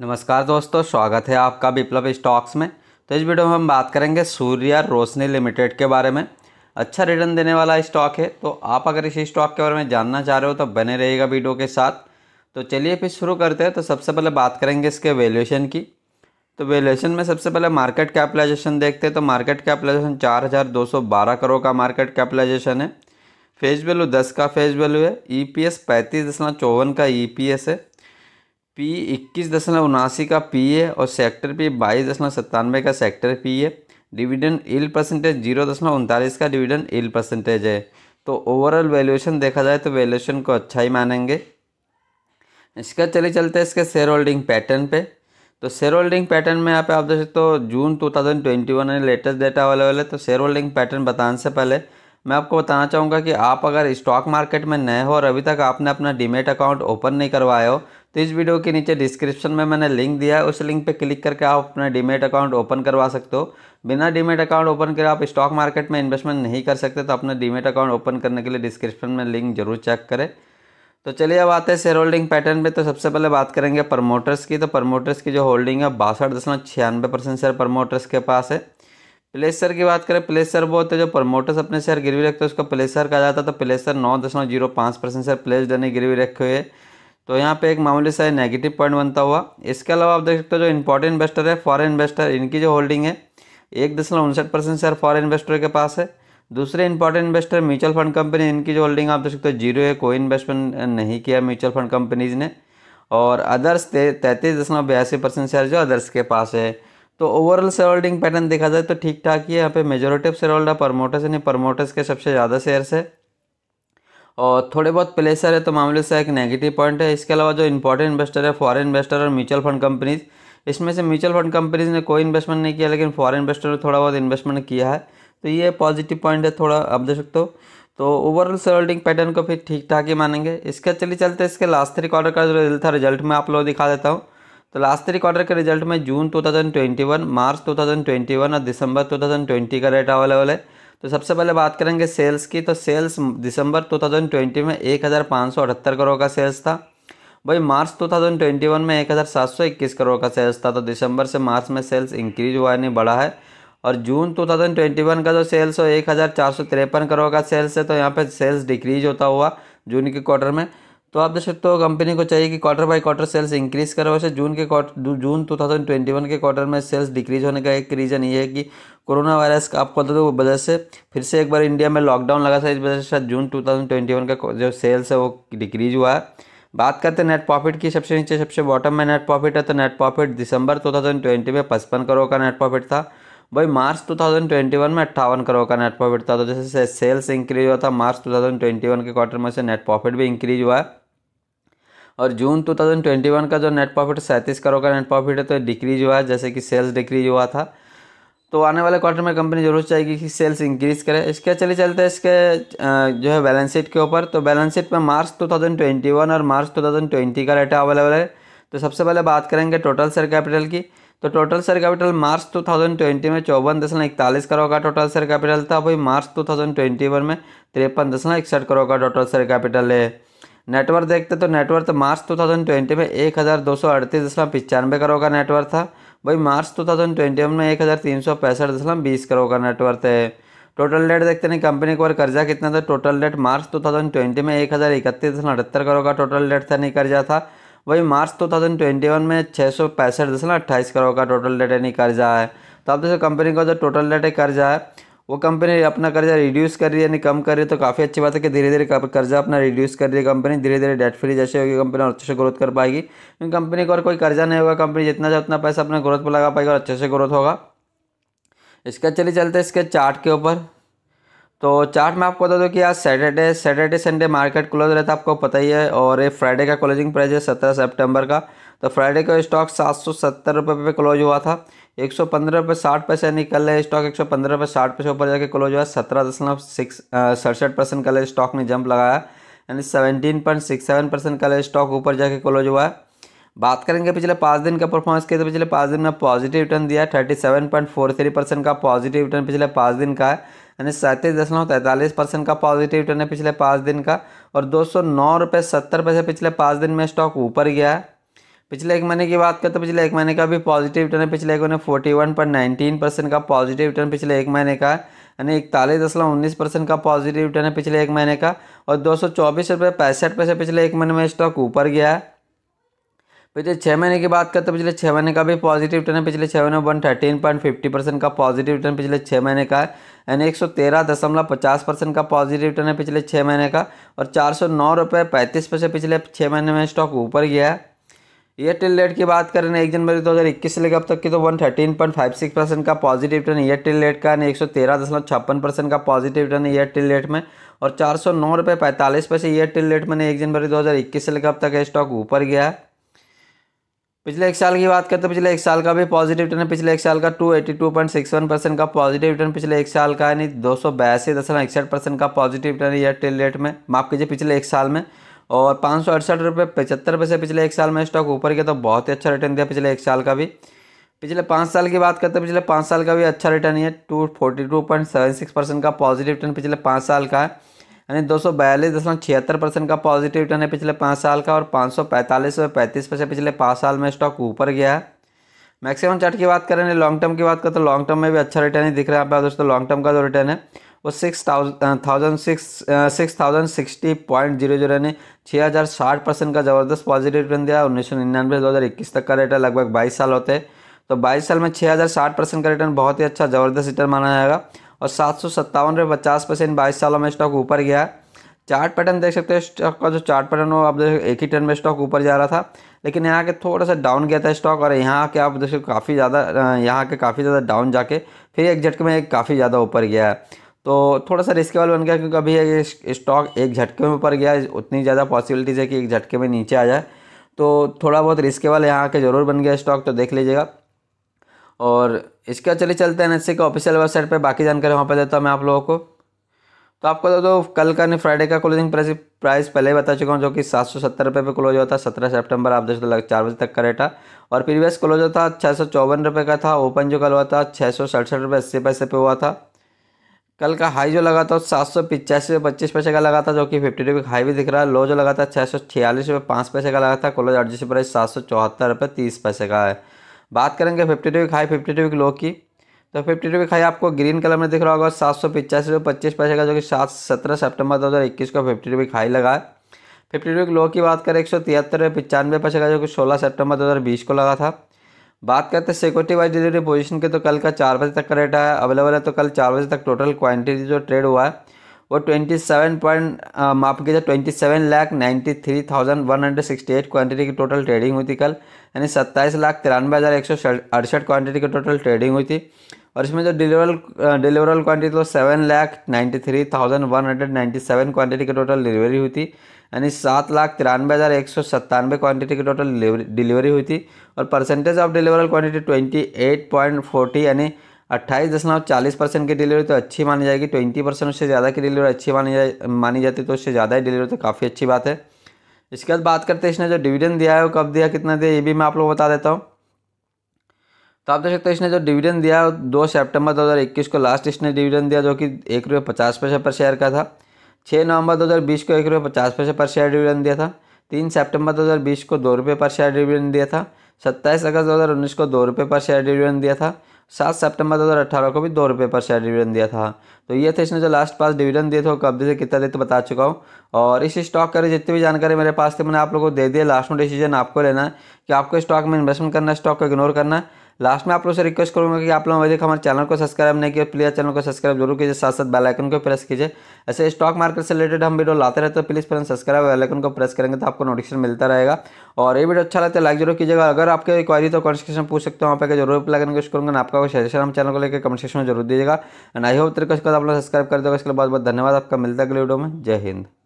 नमस्कार दोस्तों स्वागत है आपका विप्लव स्टॉक्स में तो इस वीडियो में हम बात करेंगे सूर्या रोशनी लिमिटेड के बारे में अच्छा रिटर्न देने वाला स्टॉक है तो आप अगर इस स्टॉक के बारे में जानना चाह रहे हो तो बने रहेगा वीडियो के साथ तो चलिए फिर शुरू करते हैं तो सबसे पहले बात करेंगे इसके वैल्यूएशन की तो वैल्यूएशन में सबसे पहले मार्केट कैपिटलाइजेशन देखते हैं तो मार्केट कैपिटलाइजेशन चार हज़ार दो सौ बारह करोड़ का मार्केट कैपिटलाइजेशन है फेस वैल्यू दस का फेस वैल्यू है ई पी एस पैंतीस दशमलव चौवन का ई पी एस है पी इक्कीस दशमलव उनासी का पी है और सेक्टर पी बाईस दशमलव सत्तानवे का सेक्टर पी है डिविडेंड एल परसेंटेज जीरो दशमलव उनतालीस का डिविडेंड एल परसेंटेज है तो ओवरऑल वैल्यूएशन देखा जाए तो वैल्यूएशन को अच्छा ही मानेंगे इसका चले चलते हैं इसके शेयर होल्डिंग पैटर्न पे तो शेयर होल्डिंग पैटर्न में यहाँ पे आप देख सकते हो जून टू थाउजेंड वन है लेटेस्ट डेटा अवेलेबल है तो शेयर होल्डिंग पैटर्न बताने से पहले मैं आपको बताना चाहूँगा कि आप अगर स्टॉक मार्केट में नए हो और अभी तक आपने अपना डीमेट अकाउंट ओपन नहीं करवाया हो तो इस वीडियो के नीचे डिस्क्रिप्शन में मैंने लिंक दिया है उस लिंक पे क्लिक करके आप अपना डीमेट अकाउंट ओपन करवा सकते हो बिना डीमेट अकाउंट ओपन करे आप स्टॉक मार्केट में इन्वेस्टमेंट नहीं कर सकते तो अपना डीमेट अकाउंट ओपन करने के लिए डिस्क्रिप्शन में लिंक जरूर चेक करें तो चलिए अब आते हैं शेयर होल्डिंग पैटर्न पर तो सबसे पहले बात करेंगे प्रमोटर्स की तो प्रमोटर्स की जो होल्डिंग है बासठ दशमलव छियानवे परसेंट शेयर प्रमोटर्स के पास है प्लेसर की बात करें प्लेसर वो होते हैं जो प्रमोटर्स अपने शेयर गिरवी रखते हैं उसको प्लेसर कहा जाता है तो प्लेसर नौ दशमलव जीरो पाँच परसेंट शेयर प्लेस देने गिरवी रखे हुए तो यहाँ पे एक मामूली सा नेगेटिव पॉइंट बनता हुआ इसके अलावा आप देख सकते हो जो इंपॉर्टेंट इन्वेस्टर है फॉरेन इन्वेस्टर इनकी जो होल्डिंग है एक दशमलव उनसठ परसेंट शेयर फॉरेन इन्वेस्टर के पास है दूसरे important investor mutual fund company इनकी जो होल्डिंग आप देख सकते हो जीरो है कोई इन्वेस्टमेंट नहीं किया म्यूचुअल फंड कंपनीज ने और अदर्स तैंतीस दशमलव बयासी परसेंट शेयर जो अदर्स के पास है तो ओवरऑल शेयर होल्डिंग पैटर्न देखा जाए तो ठीक ठाक ही है यहाँ पे majority of share holder promoters यानी प्रमोटर्स के सबसे ज़्यादा शेयर्स है और थोड़े बहुत प्लेसर है तो मामले से एक नेगेटिव पॉइंट है इसके अलावा जो इंपॉर्टेंट इन्वेस्टर है फॉरेन इन्वेस्टर और म्यूचुअल फंड कंपनीज़ इसमें से म्यूचुअल फंड कंपनीज़ ने कोई इन्वेस्टमेंट नहीं किया लेकिन फॉरेन इन्वेस्टर ने थोड़ा बहुत इन्वेस्टमेंट किया है तो ये पॉजिटिव पॉइंट है थोड़ा आप देख सकते हो तो ओवरऑल सेल्डिंग पैटर्न को फिर ठीक ठाक ही मानेंगे इसके चली चलते इसके लास्ट थ्री क्वार्टर का जो रिजल्ट था रिजल्ट में आप लोग दिखा देता हूँ तो लास्ट थ्री क्वार्टर के रिजल्ट में जून 2021, मार्च 2021 और दिसंबर 2020 का रेट अवेलेबल है तो सबसे पहले बात करेंगे सेल्स की तो सेल्स दिसंबर 2020 में एक करोड़ का सेल्स था भाई मार्च 2021 में एक करोड़ का सेल्स था तो दिसंबर से मार्च में सेल्स इंक्रीज हुआ यानी बढ़ा है और जून 2021 का जो सेल्स हो एक करोड़ का सेल्स है तो यहाँ पे सेल्स डिक्रीज होता हुआ जून के क्वार्टर में तो आप देख सकते हो कंपनी को चाहिए कि quarter by quarter sales increase करें वैसे जून के जून 2021 के क्वार्टर में सेल्स डिक्रीज होने का एक रीज़न ये है कि कोरोना वायरस का आपको बता दो वजह से फिर से एक बार इंडिया में लॉकडाउन लगा था इस वजह से जून 2021 का जो सेल्स है वो डिक्रीज हुआ है बात करते हैं नेट प्रॉफिट की सबसे नीचे सबसे बॉटम में नेट प्रॉफिट है तो नेट प्रॉफिट दिसंबर टू में पचपन करोड़ का नेट प्रॉफिट था भाई मार्च 2021 में अट्ठावन करोड़ का नेट प्रॉफिट था तो जैसे सेल्स इंक्रीज हुआ था मार्च 2021 के क्वार्टर में से नेट प्रॉफिट भी इंक्रीज हुआ है और जून 2021 का जो नेट प्रॉफिट सैंतीस करोड़ का नेट प्रॉफिट है तो डिक्रीज हुआ है जैसे कि सेल्स डिक्रीज हुआ था तो आने वाले क्वार्टर में कंपनी जरूर चाहेगी कि सेल्स इंक्रीज करे इसके चले चलते इसके जो है बैलेंस शीट के ऊपर तो बैलेंस शीट में मार्च 2021 और मार्च 2020 का डाटा अवेलेबल है तो सबसे पहले बात करेंगे टोटल शेयर कैपिटल की तो टोटल शेयर कैपिटल मार्च 2020 में चौवन दशमलव इकतालीस करोड़ का टोटल शेयर कैपिटल था वही मार्च 2021 में तिरपन दशमलव इकसठ करोड़ का टोटल शेयर कैपिटल है नेटवर्थ देखते तो नेटवर्थ मार्च 2020 में एक हज़ार दो सौ अड़तीस दशमलव पचानवे करोड़ का नेटवर्थ था वही मार्च 2020 में एक हज़ार तीन सौ पैंसठ दशमलव बीस करोड़ का नेटवर्थ है टोटल डेट देखते हैं कंपनी को कर्जा कितना था टोटल डेट मार्च 2020 में एक हज़ार इकतीस दशमलव अठहत्तर करोड़ का टोटल डेट था नहीं कर्जा था वही मार्च वन में छः सौ पैंसठ दशमलव अट्ठाईस करोड़ का टोटल डेट नहीं कर्जा है तो आप देखो कंपनी का जो टोटल डेट है कर्जा है वो कंपनी अपना कर्जा रिड्यूस कर रही है यानी कम कर रही है तो काफ़ी अच्छी बात है कि धीरे धीरे कर्जा अपना रिड्यूस कर रही है कंपनी धीरे धीरे डेट फ्री जैसे होगी कंपनी और अच्छे से ग्रोथ कर पाएगी क्योंकि कंपनी को और कोई कर्जा नहीं होगा कंपनी जितना चाहे उतना पैसा अपने ग्रोथ पर लगा पाएगी और अच्छे से ग्रोथ होगा इसका चलिए चलते इसके चार्ट के ऊपर तो चार्ट में आपको बता दूँ कि आज Saturday Saturday Sunday market close रहता है आपको पता ही है और ये फ्राइडे का क्लोजिंग प्राइस है सत्रह सेप्टेम्बर का तो फ्राइडे का स्टॉक सात सौ सत्तर रुपये पे क्लोज हुआ था एक सौ पंद्रह रुपये साठ पैसे निकल रहे स्टॉक एक सौ पंद्रह रुपये साठ पैसे ऊपर जाके क्लोज हुआ सत्रह दशमलव सिक्स सड़सठ परसेंट कल स्टॉक ने जंप लगाया यानी seventeen point six seven percent कल स्टॉक ऊपर जाके क्लोज हुआ है बात करेंगे पिछले पाँच दिन का परफॉर्मेंस किया तो पिछले पाँच दिन में पॉजिटिव रिटर्न दिया thirty seven point four three percent का पॉजिटिव रिटर्न पिछले पाँच दिन का है यानी सैंतीस दशमलव तैंतालीस परसेंट का पॉजिटिव रिटर्न है पिछले पाँच दिन का और दो सौ नौ रुपये सत्तर पैसे पिछले पाँच दिन में स्टॉक ऊपर गया है पिछले एक महीने की बात करें तो पिछले एक महीने का भी पॉजिटिव रिटर्न है पिछले एक महीने फोर्टी वन पर नाइनटीन परसेंट का पॉजिटिव रिटर्न पिछले एक महीने का है यानी इकतालीस दशमलव उन्नीस परसेंट का पॉजिटिव रिटर्न है पिछले एक महीने का और दो सौ चौबीस रुपये पैंसठ पैसे पिछले एक महीने में स्टॉक ऊपर गया है पिछले छः महीने की बात करते तो पिछले छः महीने का भी पॉजिटिव रिटर्न है पिछले छः महीने one thirteen point fifty percent का पॉजिटिव रिटर्न पिछले छः महीने का है यानी एक सौ तेरह दशमलव पचास परसेंट का पॉजिटिव रिटर्न है पिछले छः महीने का और चार सौ नौ रुपये पैंतीस पैसे पिछले छः महीने में स्टॉक ऊपर गया है एयरटेल रेट की बात करें एक जनवरी दो हज़ार इक्कीस से लेकर अब तक की तो one thirteen point five six percent का पॉजिटिव रिटर्न एयरटेल रेट का एक सौ तेरह दशमलव छप्पन परसेंट का पॉजिटिव रिटर्न एयरटेल रेट में और चार सौ नौ रुपये पैंतालीस पैसे एयरटेल रेट मैंने एक जनवरी दो हज़ार इक्कीस से लेकर अब तक स्टॉक ऊपर गया है पिछले एक साल की बात करते हैं पिछले एक साल का भी पॉजिटिव रिटर्न है पिछले एक साल का two eighty two point six one percent का पॉजिटिव रिटर्न पिछले एक साल का यानी दो सौ बयासी दशमलव इकसठ परसेंट का पॉजिटिव रिटर्न एयरटेल रेट में माफ कीजिए पिछले एक साल में और पाँच सौ अड़सठ रुपये पचहत्तर पैसे पिछले एक साल में स्टॉक ऊपर गया तो बहुत ही अच्छा रिटर्न दिया पिछले एक साल का भी पिछले पाँच साल की बात करते हैं पिछले पाँच साल का भी अच्छा रिटर्न है two forty two point seven six percent का पॉजिटिव रिटर्न पिछले पाँच साल का है यानी दो सौ बयालीस दशमलव छिहत्तर परसेंट का पॉजिटिव रिटर्न है पिछले पाँच साल का और पाँच सौ पैंतालीस रुपये पैंतीस पैसे पिछले पाँच साल में स्टॉक ऊपर गया है मैक्सिमम चार्ट की बात करें लॉन्ग टर्म की बात करें तो लॉन्ग टर्म में भी अच्छा रिटर्न ही दिख रहा है आप दोस्तों लॉन्ग टर्म का जो रिटर्न है वो six thousand six six thousand sixty point zero zero यानी छः हज़ार साठ परसेंट का ज़बरदस्त पॉजिटिव रिटर्न दिया उन्नीस सौ निन्यानवे दो हज़ार इक्कीस तक का रेट है लगभग बाईस साल होते हैं तो बाईस साल में छः हज़ार साठ परसेंट का रिटर्न बहुत ही अच्छा ज़बरदस्त रिटर्न माना जाएगा और सात सौ सत्तावन रुपये पचास परसेंट बाईस सालों में स्टॉक ऊपर गया है चार्ट पैटर्न देख सकते हैं स्टॉक का जो चार्ट पैटर्न हो आप देख एक ही टर्न में स्टॉक ऊपर जा रहा था लेकिन यहाँ के थोड़ा सा डाउन गया था स्टॉक और यहाँ के आप देख सकते काफ़ी ज़्यादा यहाँ के काफ़ी ज़्यादा डाउन जाके फिर एक झटके में काफ़ी ज़्यादा ऊपर गया है तो थोड़ा सा रिस्केबल बन गया क्योंकि अभी ये स्टॉक एक झटके में ऊपर गया उतनी ज़्यादा पॉसिबिलिटीज़ है कि एक झटके में नीचे आ जाए तो थोड़ा बहुत रिस्केबल यहाँ आके ज़रूर बन गया स्टॉक तो देख लीजिएगा और इसके चले चलते हैं एन के ऑफिशियल वेबसाइट पर बाकी जानकारी वहाँ पर देता हूँ मैं आप लोगों को तो आपको दोस्तों दो कल का नहीं फ्राइडे का क्लोजिंग प्राइस प्राइस पहले ही बता चुका हूँ जो कि सात सौ सत्तर रुपये पर क्लोज हुआ था सत्रह सेप्टेम्बर आप दोस्तों लग चार बजे तक का रेटा और प्रीवियस क्लोज होता छः सौ चौवन रुपये का था ओपन जो कल हुआ था छः सौ सड़सठ रुपये अस्सी पैसे पे हुआ था कल का हाई जो लगा था सात सौ पिचासी रुपये पच्चीस पैसे का लगा था जो कि फिफ्टी रुपये हाई भी दिख रहा है लो जो लगा था छः सौ छियालीस रुपये पाँच पैसे का लगा था क्लोज आरजीसी प्राइस सात सौ चौहत्तर रुपये तीस पैसे का है बात करेंगे फिफ्टी रुपये हाई फिफ्टी रुपये लो की तो फिफ्टी रुपये खाई आपको ग्रीन कलर में दिख रहा होगा सात सौ पिचासी रुपये पच्चीस पैसे का जो कि सात सत्रह सेप्टेम्बर दो हज़ार इक्कीस को फिफ्टी रुपये खाई लगा है फिफ्टी रुपये लो की बात करें एक सौ तिहत्तर रुपये पचानवे पैसे का जो कि सोलह सेप्टेम्बर दो हज़ार बीस को लगा था बात करते हैं सिक्योरिटी वाइज डिलीवरी पोजीशन के तो कल का चार बजे तक का रेट आया अवेलेबल है तो कल चार बजे तक टोटल क्वांटिटी जो ट्रेड हुआ है वो ट्वेंटी सेवन पॉइंट माफ कीजिए twenty seven lakh ninety three thousand one hundred sixty eight quantity की टोटल ट्रेडिंग हुई थी कल यानी सत्ताईस लाख तिरानवे हज़ार एक सौ अड़सठ क्वान्टिटी की टोटल ट्रेडिंग हुई थी और इसमें जो डिलीवरल डिलीवरल क्वान्टिटी तो seven lakh ninety three thousand one hundred ninety seven quantity की टोटल डिलीवरी हुई थी અને 793197 ક્વોન્ટિટી કે ટોટલ ડિલિવરી ہوئی થી ઓર પર્સન્ટેજ ઓફ ડિલિવરેલ ક્વોન્ટિટી 28.40 અને 28.40% કે ડિલિવર તો اچھی માન જાયેગી 20% સે જ્યાદા કે ડિલિવર اچھی માના જાતી તો સે જ્યાદા ડિલિવર તો કાફી اچھی વાત હે ઇસકે બાદ વાત કરતે હૈ સ્ને જો ડિવિડન્ડ દિયા હે કબ દિયા કેટના દિયા યે ભી મે આપ લોગો કો બતા દેતા હું તો આપ દે સકતે સ્ને જો ડિવિડન્ડ દિયા 2 સપ્ટેમ્બર 2021 કો લાસ્ટ સ્ને ડિવિડન્ડ દિયા જો કી ₹1.50 પર શેર કા થા छः नवंबर 2020 को एक रुपये पचास पैसे पर शेयर डिविडेंड दिया था तीन सितंबर 2020 को दो रुपये पर शेयर डिविडेंड दिया था सत्ताईस अगस्त 2019 को दो रुपये पर शेयर डिविडेंड दिया था सात सितंबर 2018 को भी दो रुपये पर शेयर डिविडेंड दिया था तो ये थे इसने जो लास्ट पास डिविडेंड दिए थे कब से कितना देते बता चुका हूँ और इस स्टॉक का जितनी भी जानकारी मेरे पास थी मैंने आप लोगों को दे दिया लास्ट में डिसीजन आपको लेना है कि आपको स्टॉक में इन्वेस्टमेंट करना है स्टॉक को इग्नोर करना है लास्ट में आप लोग से रिक्वेस्ट करूँगा कि आप लोग अभी हमारे चैनल को सब्सक्राइब नहीं किया प्लीज़ चैनल को सब्सक्राइब जरूर कीजिए साथ साथ बेलाइकन को प्रेस कीजिए ऐसे स्टॉक मार्केट से रिलेटेड हम वीडियो लाते रहते हैं प्लीज़ फ्रेंड सब्सक्राइब बेलाइकन को प्रेस करेंगे तो आपको नोटिफिकेशन मिलता रहेगा और ये वीडियो अच्छा लगता है लाइक जरूर कीजिएगा अगर आपके क्वारी तो कॉन्सेशन पूछ सकते हो वहाँ पर जरूर रिप्लाई कोशिश करूँगा आपका कोई सजेशन हम चैनल को लेकर कमेंटेशन में जरूर दीजिएगा एंड आई होप तरीके से आप लोग सब्सक्राइब कर देगा इसके लिए बहुत बहुत धन्यवाद आपका मिलता है अगले वीडियो में जय हिंद